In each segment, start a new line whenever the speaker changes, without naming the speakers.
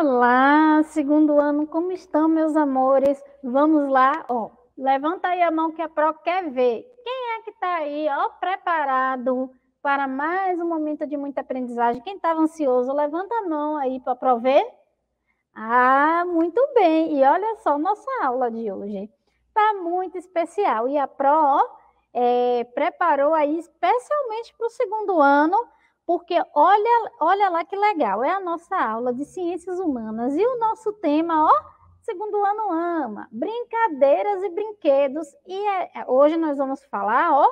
Olá, segundo ano, como estão, meus amores? Vamos lá, ó. Levanta aí a mão que a Pro quer ver. Quem é que está aí, ó, preparado para mais um momento de muita aprendizagem? Quem estava ansioso, levanta a mão aí para a Pro ver. Ah, muito bem. E olha só, nossa aula de hoje está muito especial. E a Pro, ó, é, preparou aí especialmente para o segundo ano porque olha, olha lá que legal, é a nossa aula de ciências humanas e o nosso tema, ó, segundo ano ama, brincadeiras e brinquedos. E é, é, hoje nós vamos falar, ó,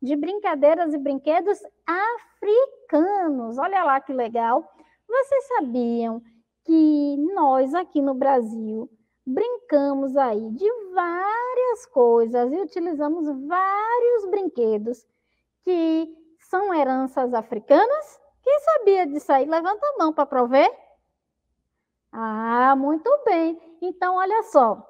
de brincadeiras e brinquedos africanos. Olha lá que legal. Vocês sabiam que nós aqui no Brasil brincamos aí de várias coisas e utilizamos vários brinquedos que são heranças africanas? Quem sabia disso aí? Levanta a mão para prover. Ah, muito bem. Então, olha só.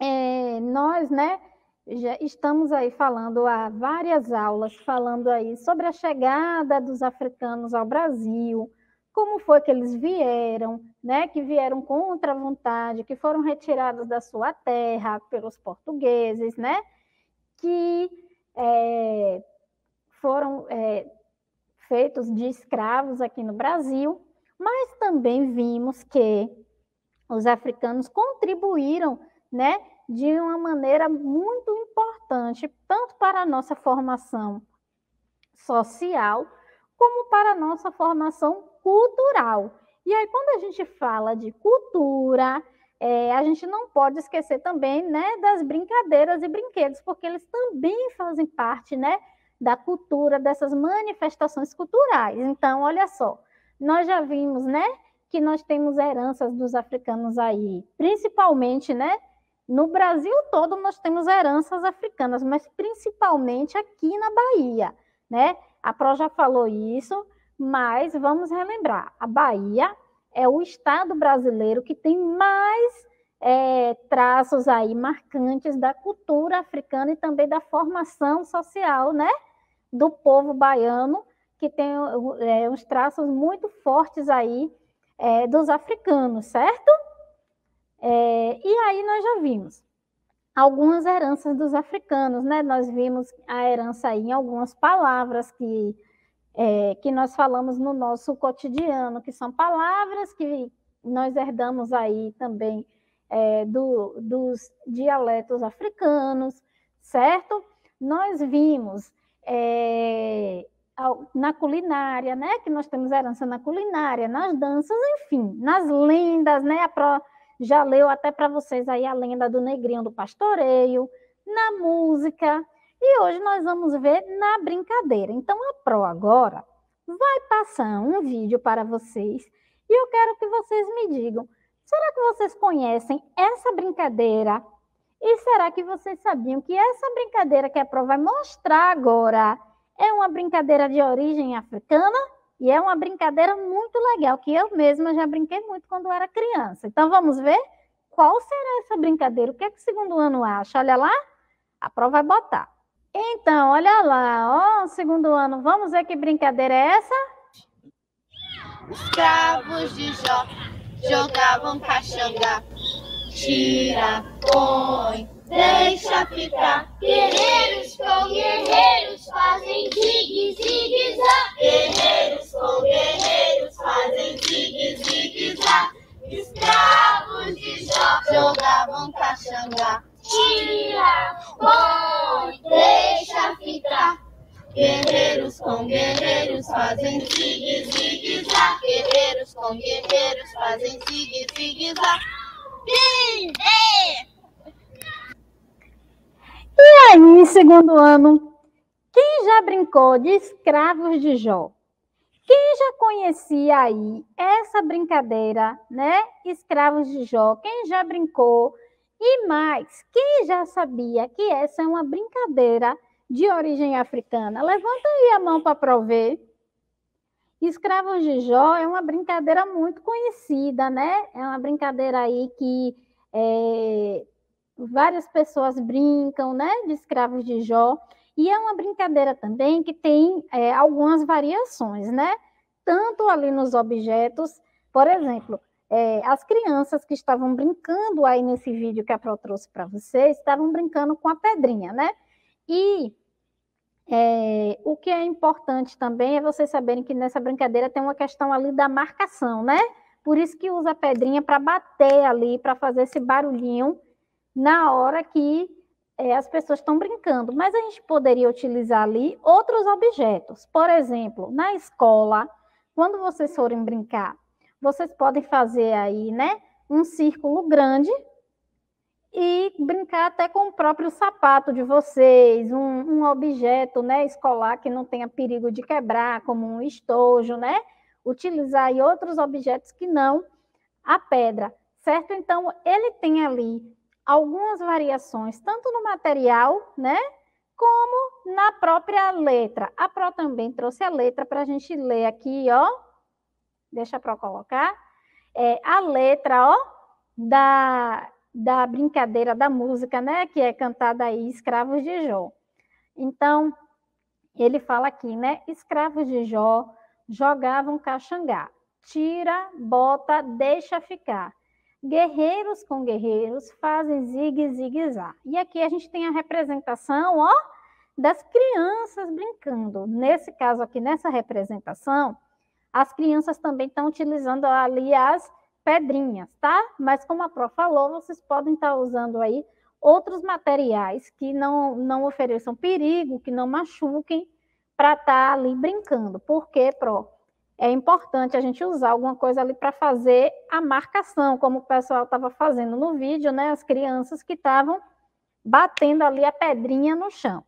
É, nós, né, já estamos aí falando há várias aulas, falando aí sobre a chegada dos africanos ao Brasil, como foi que eles vieram, né, que vieram contra a vontade, que foram retirados da sua terra pelos portugueses, né, que é, foram é, feitos de escravos aqui no Brasil, mas também vimos que os africanos contribuíram, né, de uma maneira muito importante, tanto para a nossa formação social, como para a nossa formação cultural. E aí, quando a gente fala de cultura, é, a gente não pode esquecer também né, das brincadeiras e brinquedos, porque eles também fazem parte né, da cultura, dessas manifestações culturais. Então, olha só, nós já vimos, né, que nós temos heranças dos africanos aí, principalmente, né, no Brasil todo nós temos heranças africanas, mas principalmente aqui na Bahia, né? A Pro já falou isso, mas vamos relembrar: a Bahia é o estado brasileiro que tem mais é, traços aí marcantes da cultura africana e também da formação social, né? do povo baiano, que tem é, uns traços muito fortes aí é, dos africanos, certo? É, e aí nós já vimos algumas heranças dos africanos, né? Nós vimos a herança aí em algumas palavras que, é, que nós falamos no nosso cotidiano, que são palavras que nós herdamos aí também é, do, dos dialetos africanos, certo? Nós vimos é, na culinária, né? Que nós temos herança na culinária, nas danças, enfim, nas lendas, né? já leu até para vocês aí a lenda do negrinho do pastoreio, na música. E hoje nós vamos ver na brincadeira. Então a Pro agora vai passar um vídeo para vocês e eu quero que vocês me digam, será que vocês conhecem essa brincadeira e será que vocês sabiam que essa brincadeira que a Pro vai mostrar agora é uma brincadeira de origem africana? E é uma brincadeira muito legal, que eu mesma já brinquei muito quando era criança. Então vamos ver qual será essa brincadeira, o que é que o segundo ano acha? Olha lá, a Pro vai botar. Então, olha lá, ó, segundo ano, vamos ver que brincadeira é essa? Escravos de Jó jogavam caxangá Tira, põe, deixa ficar. Guerreiros com guerreiros fazem zigue, zigue, zá. Guerreiros com guerreiros fazem zigue, zigue, zá. Escravos de Jó jogavam caxangá. Tira, põe, deixa ficar. Guerreiros com guerreiros fazem zigue, zigue, zá. Guerreiros com guerreiros fazem zigue, zigue, zá. E aí, segundo ano, quem já brincou de escravos de Jó? Quem já conhecia aí essa brincadeira, né? Escravos de Jó, quem já brincou? E mais, quem já sabia que essa é uma brincadeira de origem africana? Levanta aí a mão para prover. Escravos de Jó é uma brincadeira muito conhecida, né? É uma brincadeira aí que é, várias pessoas brincam, né? De escravos de Jó. E é uma brincadeira também que tem é, algumas variações, né? Tanto ali nos objetos, por exemplo, é, as crianças que estavam brincando aí nesse vídeo que a Pro trouxe para vocês, estavam brincando com a pedrinha, né? E é, o que é importante também é vocês saberem que nessa brincadeira tem uma questão ali da marcação, né? Por isso que usa a pedrinha para bater ali, para fazer esse barulhinho na hora que é, as pessoas estão brincando. Mas a gente poderia utilizar ali outros objetos. Por exemplo, na escola, quando vocês forem brincar, vocês podem fazer aí, né? Um círculo grande e brincar até com o próprio sapato de vocês, um, um, objeto né, escolar que não tenha perigo de quebrar, como um estojo, né? Utilizar outros objetos que não a pedra, certo? Então, ele tem ali algumas variações, tanto no material, né? Como na própria letra. A Pro também trouxe a letra para a gente ler aqui, ó. Deixa a Pro colocar. É, a letra, ó, da, da brincadeira da música, né, que é cantada aí, Escravos de Jó. Então, ele fala aqui, né, escravos de Jó jogavam caxangá, tira, bota, deixa ficar. Guerreiros com guerreiros fazem zigue-zigue-zá. E aqui a gente tem a representação, ó, das crianças brincando. Nesse caso aqui, nessa representação, as crianças também estão utilizando ali as pedrinhas, tá? Mas como a Pro falou, vocês podem estar tá usando aí outros materiais que não, não ofereçam perigo, que não machuquem, para estar tá ali brincando. Porque, Pro, é importante a gente usar alguma coisa ali para fazer a marcação, como o pessoal estava fazendo no vídeo, né? As crianças que estavam batendo ali a pedrinha no chão.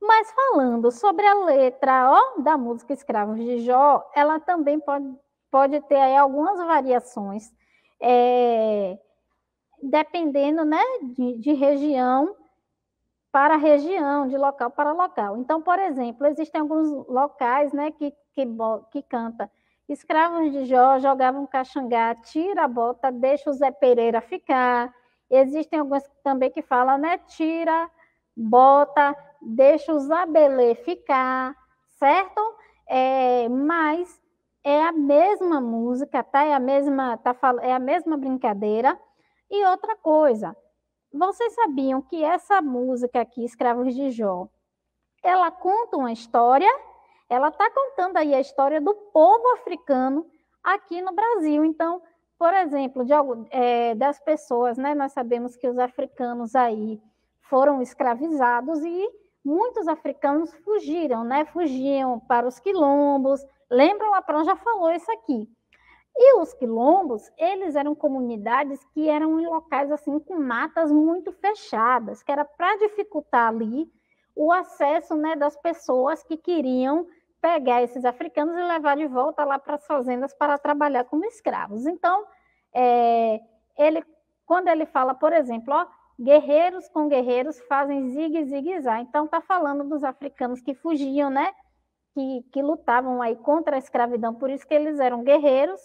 Mas falando sobre a letra O da música Escravos de Jó, ela também pode pode ter aí algumas variações, é, dependendo né, de, de região para região, de local para local. Então, por exemplo, existem alguns locais né, que, que, que canta escravos de Jó jogavam caxangá, tira a bota, deixa o Zé Pereira ficar. Existem alguns também que falam, né, tira, bota, deixa o Zabelê ficar, certo? É, mas é a mesma música, tá? É a mesma, tá, é a mesma brincadeira. E outra coisa, vocês sabiam que essa música aqui, Escravos de Jó, ela conta uma história, ela está contando aí a história do povo africano aqui no Brasil. Então, por exemplo, de, é, das pessoas, né? Nós sabemos que os africanos aí foram escravizados e muitos africanos fugiram, né? Fugiam para os quilombos, Lembra, o Lapran já falou isso aqui. E os quilombos, eles eram comunidades que eram em locais assim com matas muito fechadas, que era para dificultar ali o acesso né, das pessoas que queriam pegar esses africanos e levar de volta lá para as fazendas para trabalhar como escravos. Então, é, ele, quando ele fala, por exemplo, ó, guerreiros com guerreiros fazem zigue-zigue-zá. Então, está falando dos africanos que fugiam, né? que, que lutavam aí contra a escravidão, por isso que eles eram guerreiros,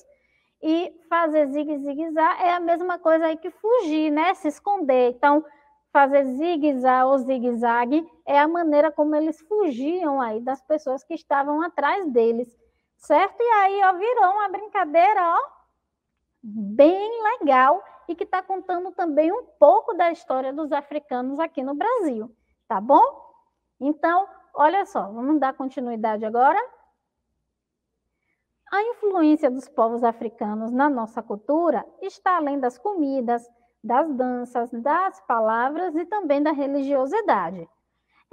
e fazer zigue-zigue-zá é a mesma coisa aí que fugir, né? Se esconder. Então, fazer zigue zague ou zigue-zague é a maneira como eles fugiam aí das pessoas que estavam atrás deles, certo? E aí, ó, virou uma brincadeira, ó, bem legal e que está contando também um pouco da história dos africanos aqui no Brasil, tá bom? Então, Olha só, vamos dar continuidade agora. A influência dos povos africanos na nossa cultura está além das comidas, das danças, das palavras e também da religiosidade.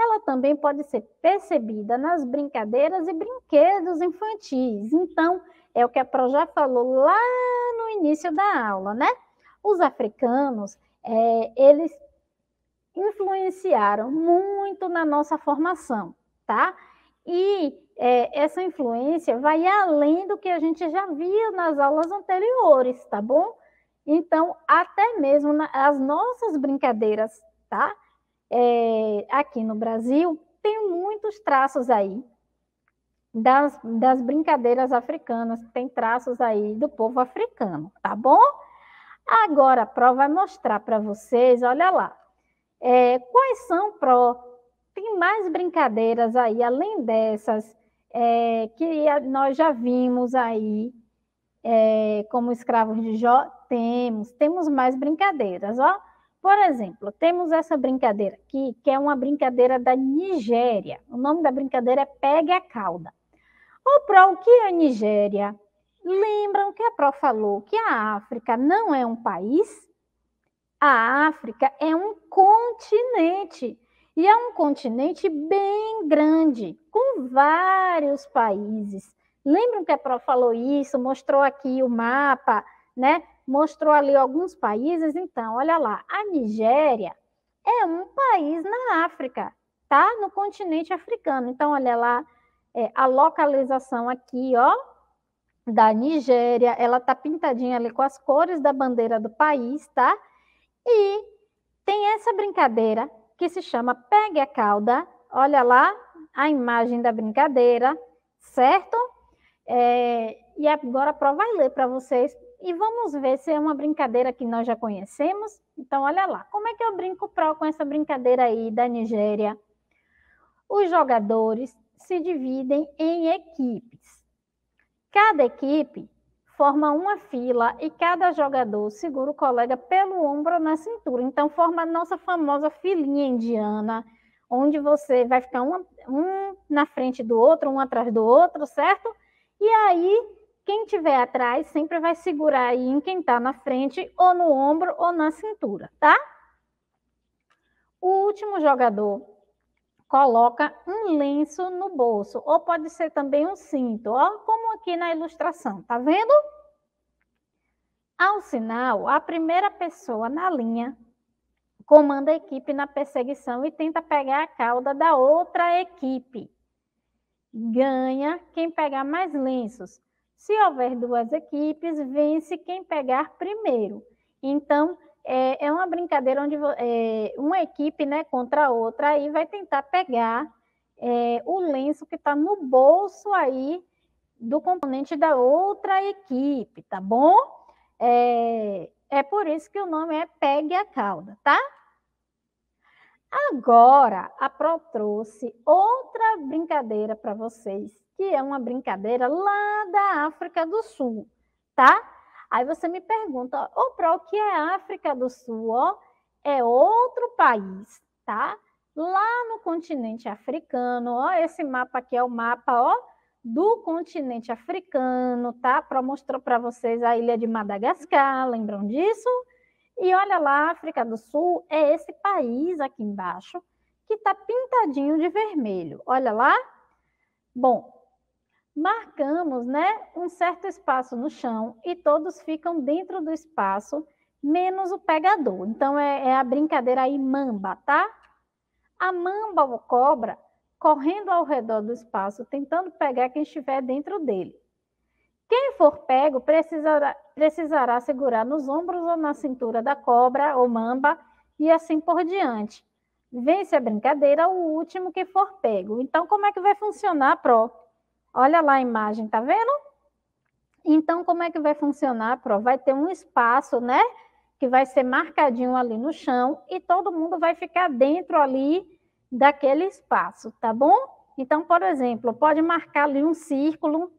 Ela também pode ser percebida nas brincadeiras e brinquedos infantis. Então, é o que a Pro já falou lá no início da aula, né? Os africanos, é, eles influenciaram muito na nossa formação, tá? E é, essa influência vai além do que a gente já via nas aulas anteriores, tá bom? Então, até mesmo na, as nossas brincadeiras, tá? É, aqui no Brasil, tem muitos traços aí das, das brincadeiras africanas, tem traços aí do povo africano, tá bom? Agora, a prova vai é mostrar para vocês, olha lá, é, quais são, Pro? Tem mais brincadeiras aí, além dessas, é, que nós já vimos aí é, como escravos de Jó? Temos, temos mais brincadeiras, ó. Por exemplo, temos essa brincadeira aqui, que é uma brincadeira da Nigéria. O nome da brincadeira é Pegue a Cauda. O Pro, o que é a Nigéria? Lembram que a Pro falou que a África não é um país? A África é um continente e é um continente bem grande, com vários países. Lembram que a Pro falou isso, mostrou aqui o mapa, né? Mostrou ali alguns países. Então, olha lá, a Nigéria é um país na África, tá? No continente africano. Então, olha lá, é, a localização aqui, ó, da Nigéria, ela tá pintadinha ali com as cores da bandeira do país, tá? E tem essa brincadeira que se chama pegue a cauda. Olha lá a imagem da brincadeira, certo? É, e agora a Pro vai ler para vocês e vamos ver se é uma brincadeira que nós já conhecemos. Então, olha lá, como é que eu brinco Pro com essa brincadeira aí da Nigéria? Os jogadores se dividem em equipes. Cada equipe forma uma fila e cada jogador segura o colega pelo ombro ou na cintura. Então, forma a nossa famosa filinha indiana, onde você vai ficar um na frente do outro, um atrás do outro, certo? E aí, quem tiver atrás sempre vai segurar aí em quem está na frente, ou no ombro, ou na cintura, tá? O último jogador coloca um lenço no bolso, ou pode ser também um cinto, ó, como aqui na ilustração, tá vendo? Ao sinal, a primeira pessoa na linha comanda a equipe na perseguição e tenta pegar a cauda da outra equipe. Ganha quem pegar mais lenços. Se houver duas equipes, vence quem pegar primeiro. Então, é, é uma brincadeira onde é, uma equipe né, contra a outra aí vai tentar pegar é, o lenço que está no bolso aí do componente da outra equipe, tá bom? É, é por isso que o nome é Pegue a Cauda, tá? Agora, a Pro trouxe outra brincadeira para vocês, que é uma brincadeira lá da África do Sul, tá? Aí você me pergunta, ô, Pro, o que é África do Sul? Ó, é outro país, tá? Lá no continente africano, ó, esse mapa aqui é o mapa, ó, do continente africano, tá? Para mostrar para vocês a ilha de Madagascar, lembram disso? E olha lá, África do Sul é esse país aqui embaixo que está pintadinho de vermelho. Olha lá. Bom, Marcamos né, um certo espaço no chão e todos ficam dentro do espaço, menos o pegador. Então, é, é a brincadeira aí mamba, tá? A mamba ou cobra correndo ao redor do espaço, tentando pegar quem estiver dentro dele. Quem for pego precisará, precisará segurar nos ombros ou na cintura da cobra ou mamba e assim por diante. Vence a brincadeira o último que for pego. Então, como é que vai funcionar, Pro? Olha lá a imagem, tá vendo? Então, como é que vai funcionar a prova? Vai ter um espaço, né? Que vai ser marcadinho ali no chão e todo mundo vai ficar dentro ali daquele espaço, tá bom? Então, por exemplo, pode marcar ali um círculo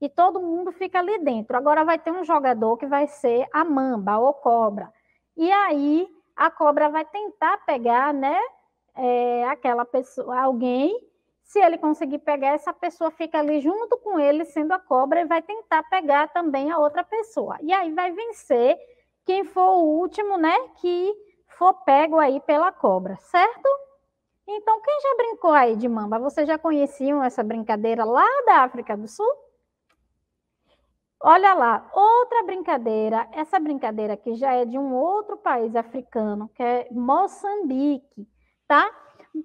e todo mundo fica ali dentro. Agora vai ter um jogador que vai ser a mamba ou cobra. E aí a cobra vai tentar pegar, né? É, aquela pessoa, alguém se ele conseguir pegar, essa pessoa fica ali junto com ele, sendo a cobra, e vai tentar pegar também a outra pessoa. E aí vai vencer quem for o último, né? Que for pego aí pela cobra, certo? Então, quem já brincou aí de mamba? Vocês já conheciam essa brincadeira lá da África do Sul? Olha lá, outra brincadeira, essa brincadeira aqui já é de um outro país africano, que é Moçambique, tá?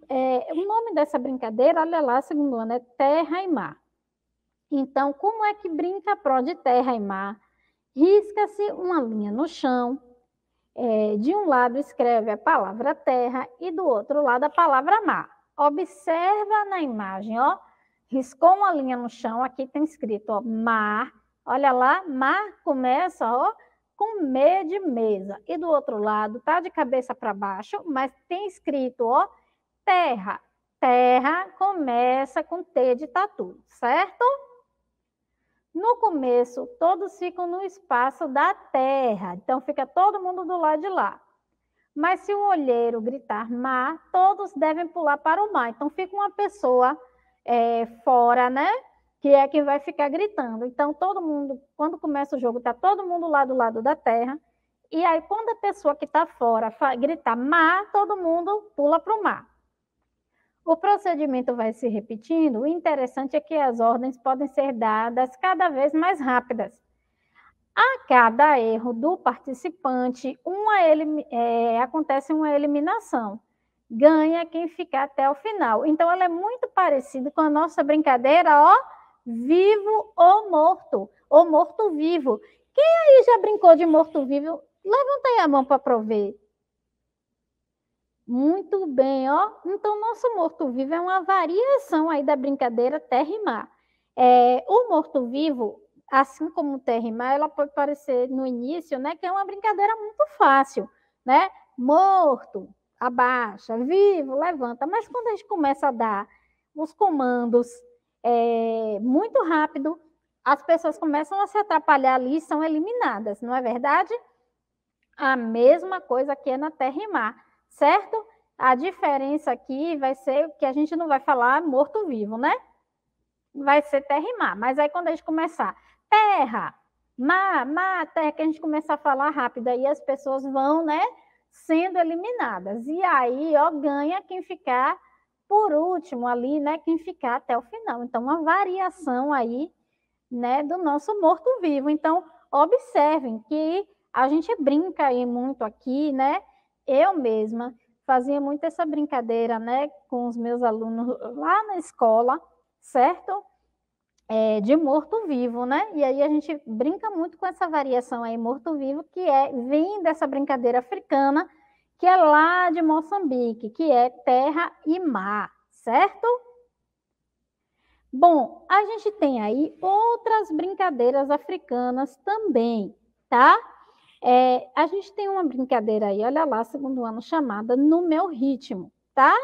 é, o nome dessa brincadeira, olha lá, segundo ano, é terra e mar. Então, como é que brinca a pró de terra e mar? Risca-se uma linha no chão, é, de um lado escreve a palavra terra e do outro lado a palavra mar. Observa na imagem, ó, riscou uma linha no chão, aqui tem escrito, ó, mar. Olha lá, mar começa, ó, com me de mesa. E do outro lado tá de cabeça para baixo, mas tem escrito, ó, terra. Terra começa com T de tatu, certo? No começo, todos ficam no espaço da terra, então fica todo mundo do lado de lá. Mas se o olheiro gritar mar, todos devem pular para o mar. Então fica uma pessoa é, fora, né? Que é quem vai ficar gritando. Então todo mundo, quando começa o jogo, está todo mundo lá do lado da terra. E aí quando a pessoa que está fora gritar mar, todo mundo pula para o mar. O procedimento vai se repetindo. O interessante é que as ordens podem ser dadas cada vez mais rápidas. A cada erro do participante, uma, é, acontece uma eliminação. Ganha quem ficar até o final. Então, ela é muito parecida com a nossa brincadeira, ó, vivo ou morto, ou morto-vivo. Quem aí já brincou de morto-vivo? Levantei a mão para prover. Muito bem, ó. Então, nosso morto-vivo é uma variação aí da brincadeira terra e mar. É, o morto-vivo, assim como o terra e mar, ela pode parecer no início, né, que é uma brincadeira muito fácil, né? Morto, abaixa, vivo, levanta. Mas quando a gente começa a dar os comandos é, muito rápido, as pessoas começam a se atrapalhar ali e são eliminadas, não é verdade? A mesma coisa que é na terra e mar certo? A diferença aqui vai ser que a gente não vai falar morto-vivo, né? Vai ser terra e mar. Mas aí quando a gente começar, terra, mar, mar, terra, que a gente começar a falar rápido, aí as pessoas vão, né, sendo eliminadas. E aí, ó, ganha quem ficar por último ali, né, quem ficar até o final. Então, uma variação aí, né, do nosso morto-vivo. Então, observem que a gente brinca aí muito aqui, né, eu mesma fazia muito essa brincadeira, né, com os meus alunos lá na escola, certo? É, de morto-vivo, né? E aí a gente brinca muito com essa variação aí, morto-vivo, que é, vem dessa brincadeira africana, que é lá de Moçambique, que é terra e mar, certo? Bom, a gente tem aí outras brincadeiras africanas também, tá? É, a gente tem uma brincadeira aí, olha lá, segundo ano, chamada No Meu Ritmo, tá?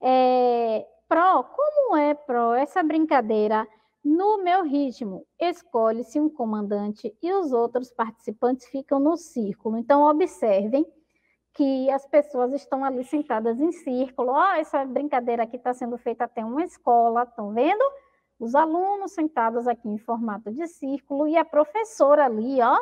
É, pro, como é pro essa brincadeira? No meu ritmo, escolhe-se um comandante e os outros participantes ficam no círculo. Então, observem que as pessoas estão ali sentadas em círculo. Ó, oh, essa brincadeira aqui está sendo feita até uma escola, estão tá vendo? Os alunos sentados aqui em formato de círculo e a professora ali, ó,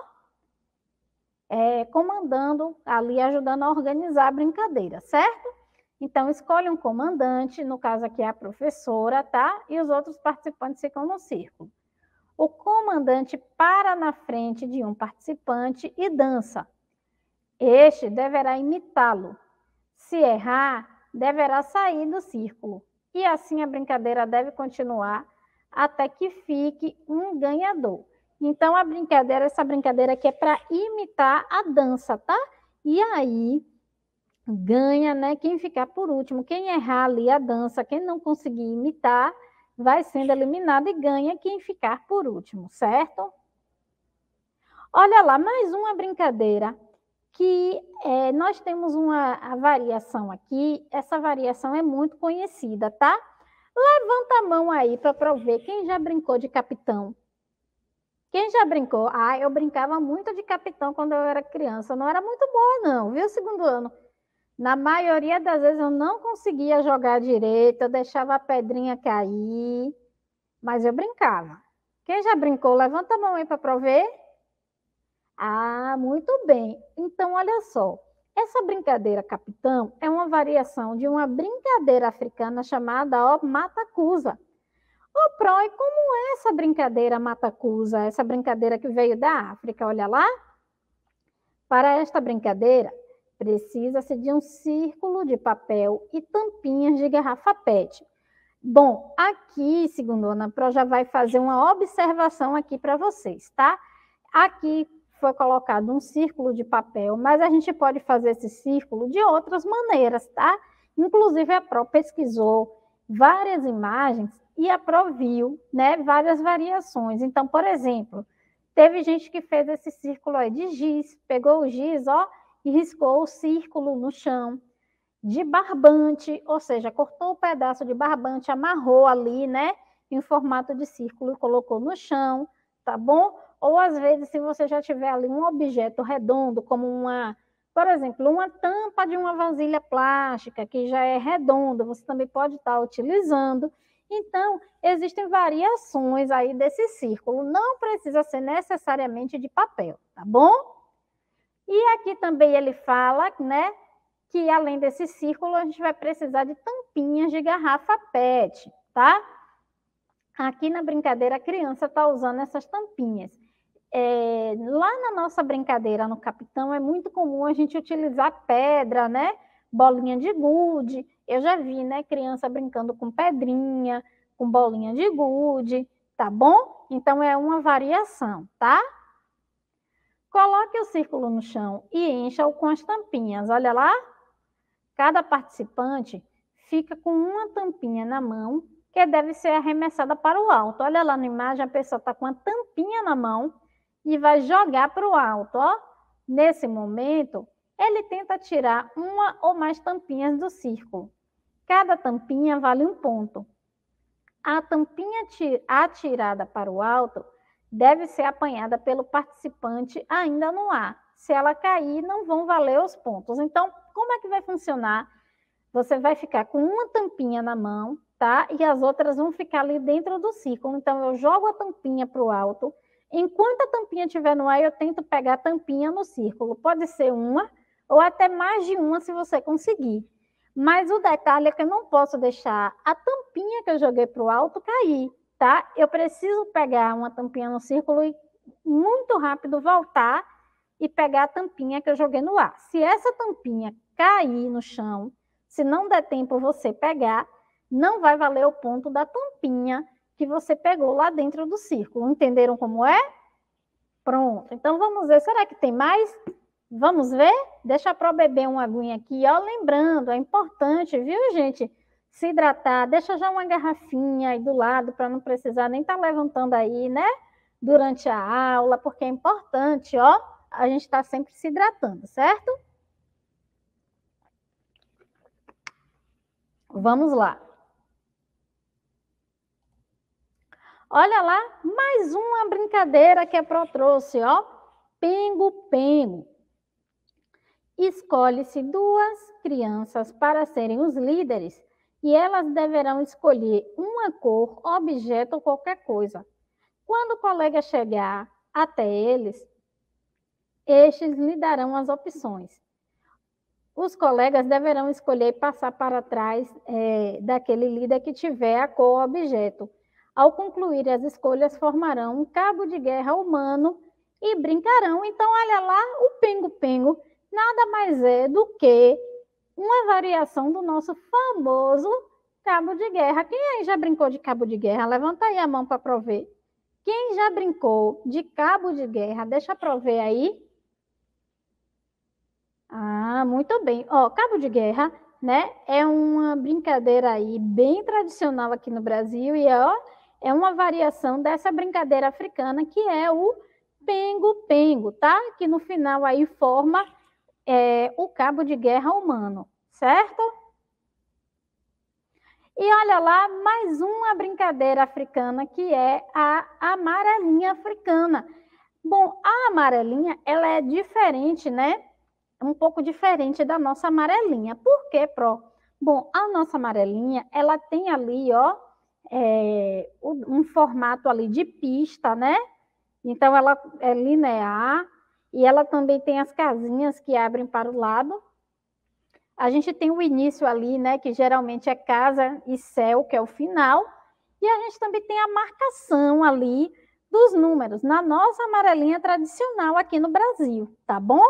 é, comandando ali, ajudando a organizar a brincadeira, certo? Então, escolhe um comandante, no caso aqui é a professora, tá? E os outros participantes ficam no círculo. O comandante para na frente de um participante e dança. Este deverá imitá-lo. Se errar, deverá sair do círculo. E assim a brincadeira deve continuar até que fique um ganhador. Então, a brincadeira, essa brincadeira aqui é para imitar a dança, tá? E aí, ganha, né? Quem ficar por último, quem errar ali a dança, quem não conseguir imitar, vai sendo eliminado e ganha quem ficar por último, certo? Olha lá, mais uma brincadeira que é, nós temos uma variação aqui, essa variação é muito conhecida, tá? Levanta a mão aí para ver quem já brincou de capitão quem já brincou? Ah, eu brincava muito de capitão quando eu era criança. não era muito boa, não, viu? Segundo ano. Na maioria das vezes eu não conseguia jogar direito, eu deixava a pedrinha cair, mas eu brincava. Quem já brincou? Levanta a mão aí para prover. Ah, muito bem. Então, olha só. Essa brincadeira capitão é uma variação de uma brincadeira africana chamada ó, matacusa. Ô, e como é essa brincadeira matacusa, essa brincadeira que veio da África? Olha lá. Para esta brincadeira, precisa-se de um círculo de papel e tampinhas de garrafa PET. Bom, aqui, segundo a Ana Pro, já vai fazer uma observação aqui para vocês, tá? Aqui foi colocado um círculo de papel, mas a gente pode fazer esse círculo de outras maneiras, tá? Inclusive, a Pro pesquisou várias imagens e a Provio, né? Várias variações. Então, por exemplo, teve gente que fez esse círculo aí de giz, pegou o giz, ó, e riscou o círculo no chão. De barbante, ou seja, cortou o um pedaço de barbante, amarrou ali, né? Em formato de círculo e colocou no chão, tá bom? Ou às vezes, se você já tiver ali um objeto redondo, como uma por exemplo, uma tampa de uma vasilha plástica que já é redonda, você também pode estar tá utilizando. Então, existem variações aí desse círculo, não precisa ser necessariamente de papel, tá bom? E aqui também ele fala, né, que além desse círculo a gente vai precisar de tampinhas de garrafa PET, tá? Aqui na brincadeira a criança está usando essas tampinhas. É, lá na nossa brincadeira no capitão é muito comum a gente utilizar pedra, né? Bolinha de gude eu já vi, né, criança brincando com pedrinha, com bolinha de gude, tá bom? Então é uma variação, tá? Coloque o círculo no chão e encha-o com as tampinhas. Olha lá. Cada participante fica com uma tampinha na mão que deve ser arremessada para o alto. Olha lá na imagem, a pessoa está com a tampinha na mão e vai jogar para o alto, ó. Nesse momento, ele tenta tirar uma ou mais tampinhas do círculo. Cada tampinha vale um ponto. A tampinha atirada para o alto deve ser apanhada pelo participante ainda no ar. Se ela cair, não vão valer os pontos. Então, como é que vai funcionar? Você vai ficar com uma tampinha na mão, tá? E as outras vão ficar ali dentro do círculo. Então, eu jogo a tampinha para o alto. Enquanto a tampinha estiver no ar, eu tento pegar a tampinha no círculo. Pode ser uma, ou até mais de uma se você conseguir. Mas o detalhe é que eu não posso deixar a tampinha que eu joguei para o alto cair, tá? Eu preciso pegar uma tampinha no círculo e muito rápido voltar e pegar a tampinha que eu joguei no ar. Se essa tampinha cair no chão, se não der tempo você pegar, não vai valer o ponto da tampinha que você pegou lá dentro do círculo. Entenderam como é? Pronto. Então vamos ver, será que tem mais? Vamos ver? Deixa a Pro beber uma aguinha aqui, ó. Lembrando, é importante, viu, gente? Se hidratar, deixa já uma garrafinha aí do lado para não precisar nem estar tá levantando aí, né? Durante a aula, porque é importante, ó. A gente está sempre se hidratando, certo? Vamos lá. Olha lá, mais uma brincadeira que a Pro trouxe, ó. Pengo, pengo. Escolhe-se duas crianças para serem os líderes e elas deverão escolher uma cor, objeto ou qualquer coisa. Quando o colega chegar até eles, estes lhe darão as opções. Os colegas deverão escolher e passar para trás é, daquele líder que tiver a cor ou objeto. Ao concluir as escolhas, formarão um cabo de guerra humano e brincarão. Então, olha lá o pingo-pingo nada mais é do que uma variação do nosso famoso cabo de guerra. Quem aí já brincou de cabo de guerra? Levanta aí a mão para prover. Quem já brincou de cabo de guerra? Deixa prover aí. Ah, muito bem. Ó, cabo de guerra, né? É uma brincadeira aí bem tradicional aqui no Brasil e ó, é uma variação dessa brincadeira africana que é o pengo-pengo, tá? Que no final aí forma é, o cabo de guerra humano, certo? E olha lá, mais uma brincadeira africana que é a amarelinha africana. Bom, a amarelinha, ela é diferente, né? É um pouco diferente da nossa amarelinha. Por quê, Pro? Bom, a nossa amarelinha, ela tem ali, ó, é, um formato ali de pista, né? Então, ela é linear, e ela também tem as casinhas que abrem para o lado. A gente tem o início ali, né, que geralmente é casa e céu, que é o final. E a gente também tem a marcação ali dos números, na nossa amarelinha tradicional aqui no Brasil, tá bom?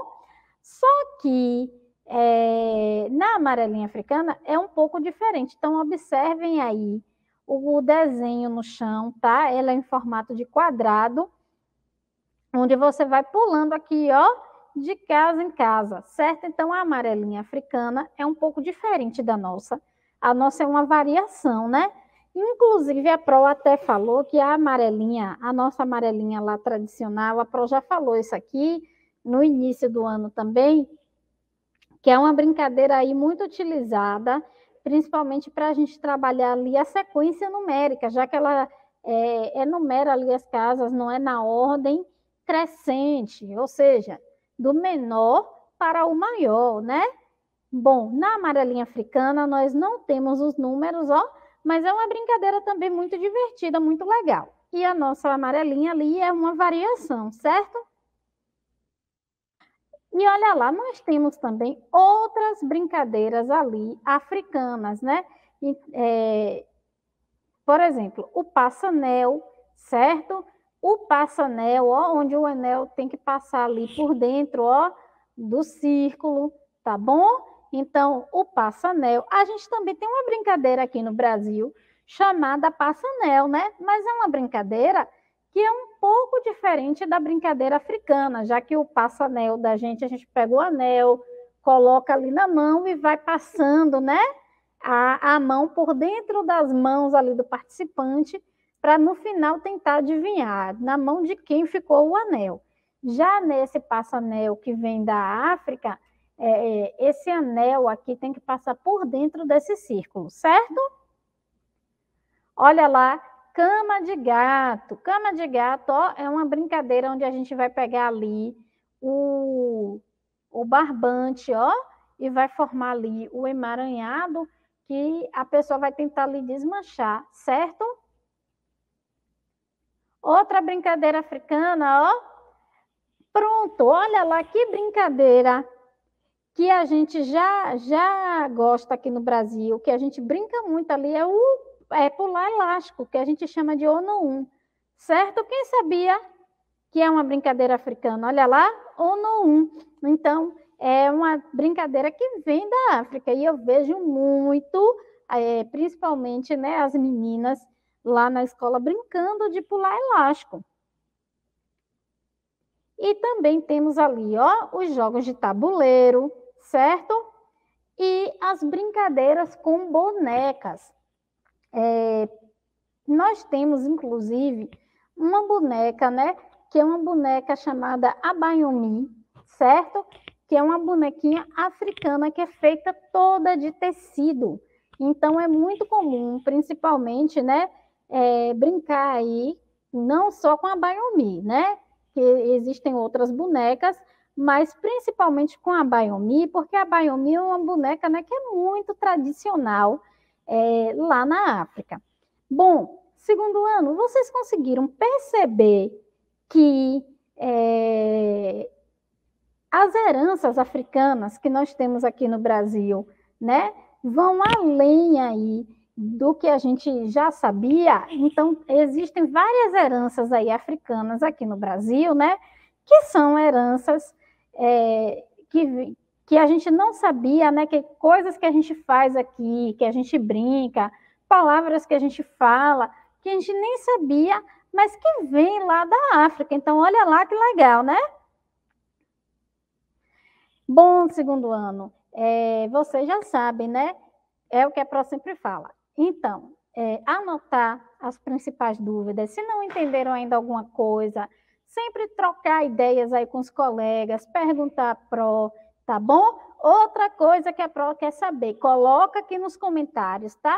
Só que é, na amarelinha africana é um pouco diferente. Então, observem aí o desenho no chão, tá? Ela é em formato de quadrado onde você vai pulando aqui, ó, de casa em casa, certo? Então, a amarelinha africana é um pouco diferente da nossa. A nossa é uma variação, né? Inclusive, a Pro até falou que a amarelinha, a nossa amarelinha lá tradicional, a Pro já falou isso aqui no início do ano também, que é uma brincadeira aí muito utilizada, principalmente para a gente trabalhar ali a sequência numérica, já que ela é, enumera é ali as casas, não é na ordem, crescente, ou seja, do menor para o maior, né? Bom, na amarelinha africana nós não temos os números, ó, mas é uma brincadeira também muito divertida, muito legal. E a nossa amarelinha ali é uma variação, certo? E olha lá, nós temos também outras brincadeiras ali africanas, né? E, é, por exemplo, o passanel, certo? O passanel, ó, onde o anel tem que passar ali por dentro, ó, do círculo, tá bom? Então, o passanel. A gente também tem uma brincadeira aqui no Brasil chamada passanel, né? Mas é uma brincadeira que é um pouco diferente da brincadeira africana, já que o passanel da gente, a gente pega o anel, coloca ali na mão e vai passando, né? A, a mão por dentro das mãos ali do participante para no final tentar adivinhar na mão de quem ficou o anel. Já nesse passanel que vem da África, é, é, esse anel aqui tem que passar por dentro desse círculo, certo? Olha lá, cama de gato. Cama de gato ó, é uma brincadeira onde a gente vai pegar ali o, o barbante, ó, e vai formar ali o emaranhado que a pessoa vai tentar lhe desmanchar, certo? Outra brincadeira africana, ó. Pronto, olha lá que brincadeira que a gente já já gosta aqui no Brasil, que a gente brinca muito ali é o é pular elástico, que a gente chama de onu 1. Certo? Quem sabia que é uma brincadeira africana? Olha lá, onu 1. Então, é uma brincadeira que vem da África e eu vejo muito, é, principalmente né, as meninas lá na escola brincando de pular elástico. E também temos ali, ó, os jogos de tabuleiro, certo? E as brincadeiras com bonecas. É, nós temos, inclusive, uma boneca, né? Que é uma boneca chamada Abayomi, certo? Que é uma bonequinha africana que é feita toda de tecido. Então, é muito comum, principalmente, né? é, brincar aí, não só com a Bayomi, né? Que existem outras bonecas, mas principalmente com a Bayomi, porque a Bayomi é uma boneca né, que é muito tradicional é, lá na África. Bom, segundo ano, vocês conseguiram perceber que é, as heranças africanas que nós temos aqui no Brasil, né, vão além aí do que a gente já sabia. Então, existem várias heranças aí africanas aqui no Brasil, né? Que são heranças é, que, que a gente não sabia, né? Que coisas que a gente faz aqui, que a gente brinca, palavras que a gente fala, que a gente nem sabia, mas que vem lá da África. Então, olha lá que legal, né? Bom, segundo ano, é, vocês já sabem, né? É o que a Pró sempre fala. Então, é, anotar as principais dúvidas. Se não entenderam ainda alguma coisa, sempre trocar ideias aí com os colegas, perguntar pro. tá bom? Outra coisa que a Pro quer saber, coloca aqui nos comentários, tá?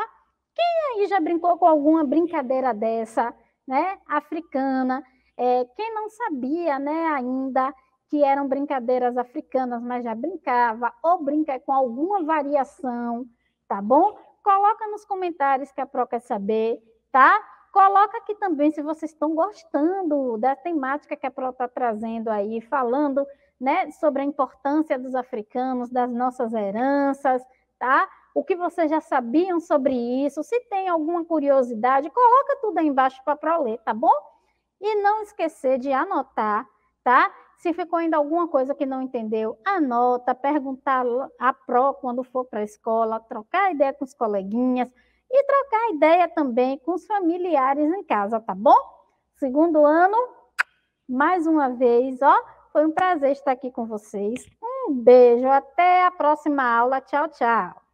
Quem aí já brincou com alguma brincadeira dessa, né, africana? É, quem não sabia, né, ainda que eram brincadeiras africanas, mas já brincava ou brinca com alguma variação, tá bom? Coloca nos comentários que a Pro quer saber, tá? Coloca aqui também se vocês estão gostando da temática que a Pro está trazendo aí, falando né, sobre a importância dos africanos, das nossas heranças, tá? O que vocês já sabiam sobre isso? Se tem alguma curiosidade, coloca tudo aí embaixo para a Pro ler, tá bom? E não esquecer de anotar, tá? Se ficou ainda alguma coisa que não entendeu, anota, perguntar a pró quando for para a escola, trocar ideia com os coleguinhas e trocar ideia também com os familiares em casa, tá bom? Segundo ano, mais uma vez, ó, foi um prazer estar aqui com vocês. Um beijo, até a próxima aula. Tchau, tchau.